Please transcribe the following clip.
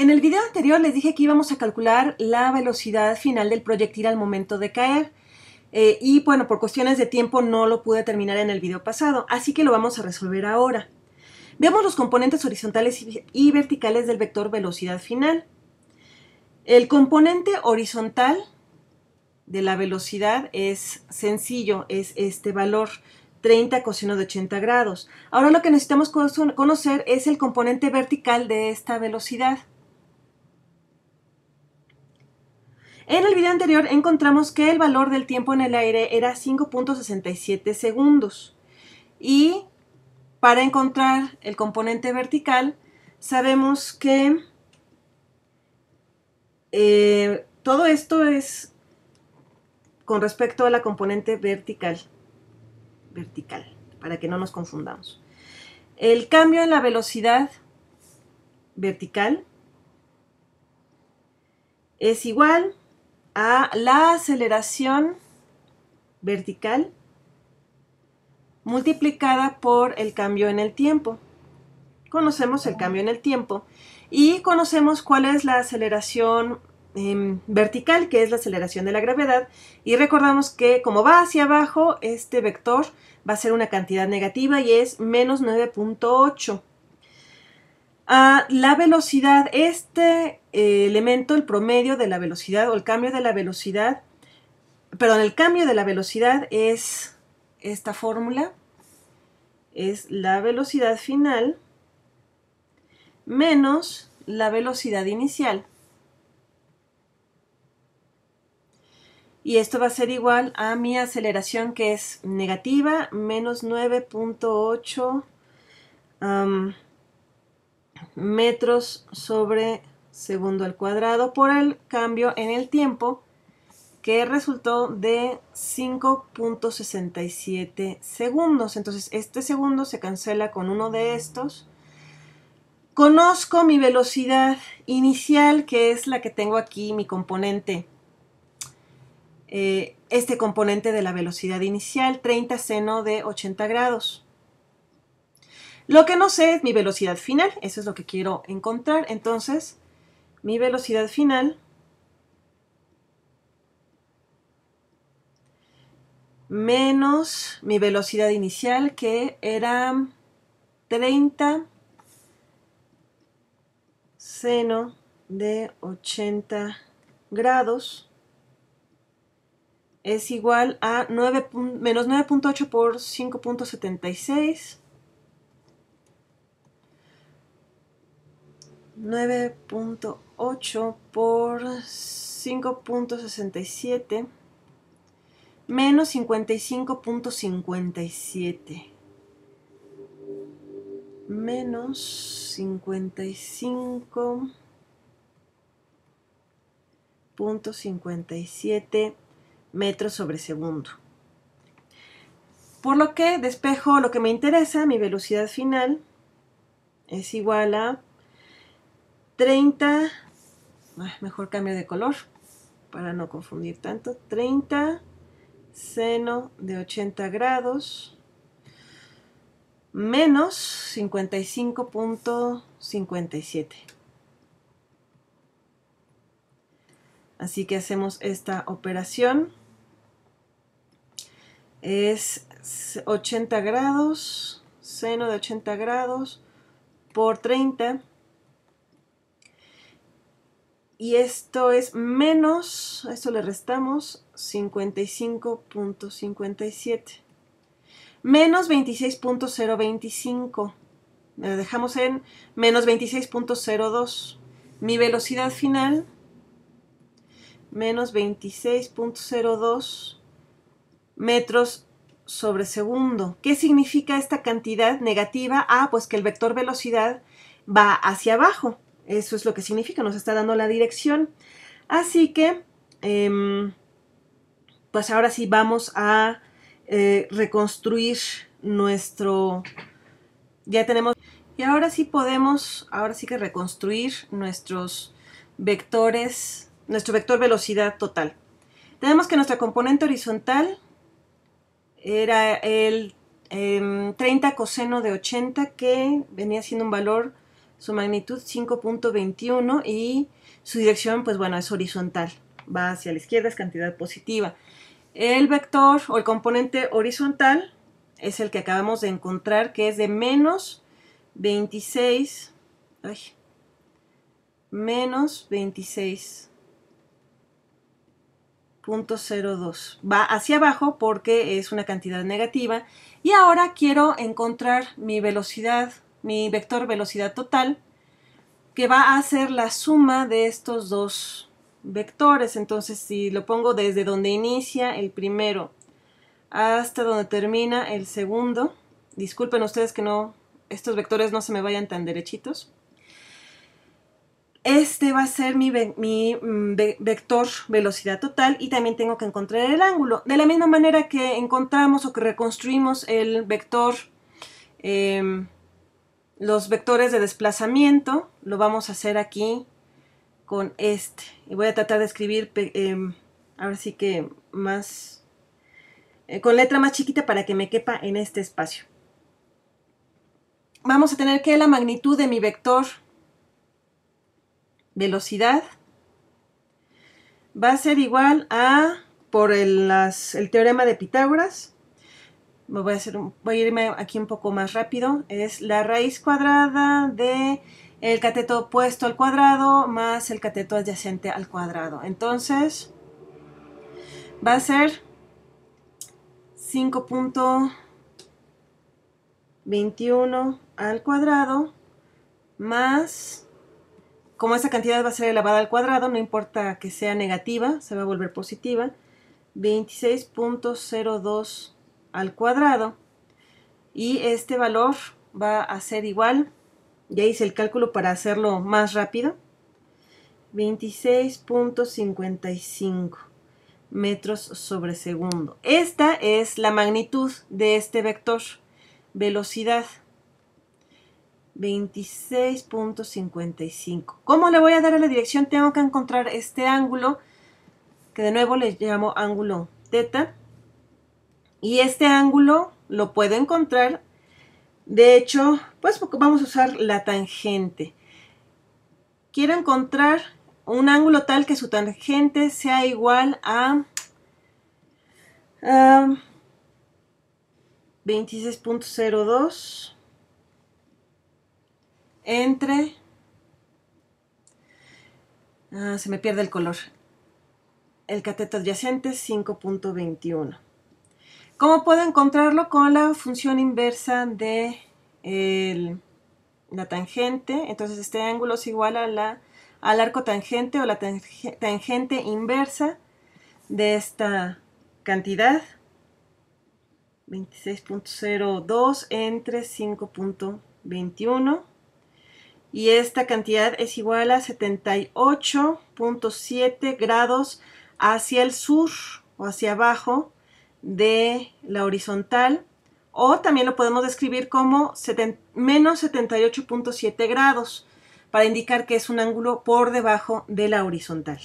En el video anterior les dije que íbamos a calcular la velocidad final del proyectil al momento de caer. Eh, y bueno, por cuestiones de tiempo no lo pude terminar en el video pasado, así que lo vamos a resolver ahora. Veamos los componentes horizontales y verticales del vector velocidad final. El componente horizontal de la velocidad es sencillo, es este valor 30 coseno de 80 grados. Ahora lo que necesitamos conocer es el componente vertical de esta velocidad. En el video anterior encontramos que el valor del tiempo en el aire era 5.67 segundos. Y para encontrar el componente vertical, sabemos que eh, todo esto es con respecto a la componente vertical. Vertical, para que no nos confundamos. El cambio en la velocidad vertical es igual a la aceleración vertical multiplicada por el cambio en el tiempo. Conocemos el cambio en el tiempo y conocemos cuál es la aceleración em, vertical, que es la aceleración de la gravedad, y recordamos que como va hacia abajo, este vector va a ser una cantidad negativa y es menos 9.8 a la velocidad. Este eh, elemento, el promedio de la velocidad o el cambio de la velocidad, perdón, el cambio de la velocidad es esta fórmula, es la velocidad final menos la velocidad inicial. Y esto va a ser igual a mi aceleración que es negativa, menos 9.8 metros sobre segundo al cuadrado por el cambio en el tiempo que resultó de 5.67 segundos. Entonces este segundo se cancela con uno de estos. Conozco mi velocidad inicial que es la que tengo aquí, mi componente. Eh, este componente de la velocidad inicial, 30 seno de 80 grados. Lo que no sé es mi velocidad final, eso es lo que quiero encontrar. Entonces, mi velocidad final menos mi velocidad inicial que era 30 seno de 80 grados es igual a 9, menos 9.8 por 5.76 9.8 por 5.67 menos 55.57 menos 55.57 metros sobre segundo. Por lo que despejo lo que me interesa, mi velocidad final es igual a 30, mejor cambio de color para no confundir tanto, 30 seno de 80 grados menos 55.57. Así que hacemos esta operación. Es 80 grados, seno de 80 grados por 30 y esto es menos, a esto le restamos 55.57. Menos 26.025. Lo dejamos en menos 26.02. Mi velocidad final, menos 26.02 metros sobre segundo. ¿Qué significa esta cantidad negativa? Ah, pues que el vector velocidad va hacia abajo. Eso es lo que significa, nos está dando la dirección. Así que, em, pues ahora sí vamos a eh, reconstruir nuestro... Ya tenemos... Y ahora sí podemos, ahora sí que reconstruir nuestros vectores, nuestro vector velocidad total. Tenemos que nuestra componente horizontal era el 30 em, coseno de 80 que venía siendo un valor su magnitud 5.21 y su dirección, pues bueno, es horizontal, va hacia la izquierda, es cantidad positiva. El vector o el componente horizontal es el que acabamos de encontrar, que es de menos 26, ay, menos 26.02. Va hacia abajo porque es una cantidad negativa. Y ahora quiero encontrar mi velocidad mi vector velocidad total, que va a ser la suma de estos dos vectores. Entonces, si lo pongo desde donde inicia el primero hasta donde termina el segundo, disculpen ustedes que no, estos vectores no se me vayan tan derechitos. Este va a ser mi, mi mm, vector velocidad total y también tengo que encontrar el ángulo. De la misma manera que encontramos o que reconstruimos el vector em, los vectores de desplazamiento lo vamos a hacer aquí con este y voy a tratar de escribir em, ahora sí que más eh, con letra más chiquita para que me quepa en este espacio vamos a tener que la magnitud de mi vector velocidad va a ser igual a por el, las, el teorema de Pitágoras voy a, hacer, irme aquí un poco más rápido, es la raíz cuadrada de el cateto opuesto al cuadrado más el cateto adyacente al cuadrado. Entonces, va a ser 5.21 al cuadrado más, como esa cantidad va a ser elevada al cuadrado, no importa que sea negativa, se va a volver positiva, 26.02 al cuadrado y este valor va a ser igual, ya hice el cálculo para hacerlo más rápido, 26.55 metros sobre segundo. Esta es la magnitud de este vector, velocidad. 26.55. ¿Cómo le voy a dar a la dirección? Tengo que encontrar este ángulo, que de nuevo le llamo ángulo teta. Y este ángulo lo puedo encontrar. De hecho, pues vamos a usar la tangente. Quiero encontrar un ángulo tal que su tangente sea igual a 26.02 entre... Ah, se me pierde el color. El cateto adyacente 5.21. ¿Cómo puedo encontrarlo? Con la función inversa de la tangente. Entonces este ángulo es igual a la, al arco tangente o la tangente inversa de esta cantidad. 26.02 entre 5.21 y esta cantidad es igual a 78.7 grados hacia el sur o hacia abajo de la horizontal o también lo podemos describir como menos 78.7 grados para indicar que es un ángulo por debajo de la horizontal.